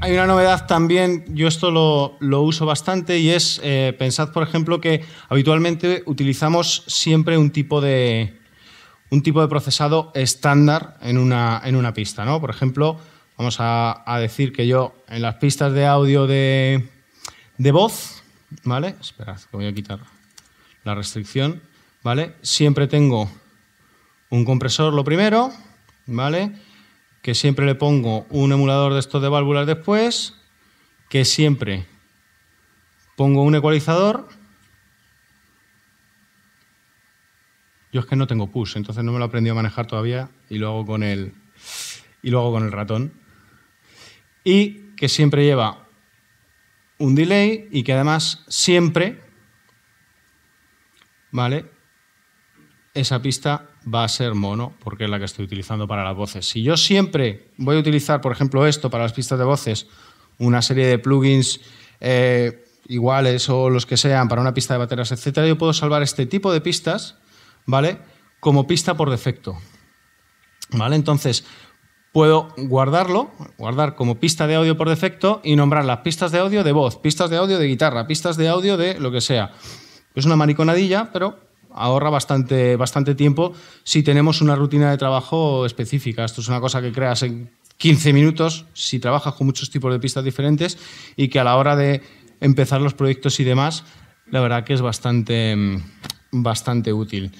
hay una novedad también, yo esto lo, uso bastante y es, eh, pensad por ejemplo que habitualmente utilizamos siempre un tipo de, un tipo de procesado estándar en una, pista. ¿no? Por ejemplo, vamos a, decir que yo en las pistas de audio de, de voz, ¿vale? Esperad, que voy a quitar la restricción, ¿vale? Siempre tengo un compresor lo primero, ¿vale? que siempre le pongo un emulador de estos de válvulas después, que siempre pongo un ecualizador. Yo es que no tengo push, entonces no me lo he aprendido a manejar todavía y lo hago con el, y con el ratón. Y que siempre lleva un delay y que además siempre, ¿vale? esa pista va a ser mono porque es la que estoy utilizando para las voces. Si yo siempre voy a utilizar, por ejemplo, esto para las pistas de voces, una serie de plugins eh, iguales o los que sean para una pista de baterías, etcétera, yo puedo salvar este tipo de pistas, ¿vale? Como pista por defecto. ¿Vale? Entonces, puedo guardarlo, guardar como pista de audio por defecto y nombrar las pistas de audio de voz, pistas de audio de guitarra, pistas de audio de lo que sea. Es una mariconadilla, pero ahorra bastante, bastante tiempo si tenemos una rutina de trabajo específica. Esto es una cosa que creas en 15 minutos si trabajas con muchos tipos de pistas diferentes y que a la hora de empezar los proyectos y demás, la verdad que es bastante, mm, bastante útil.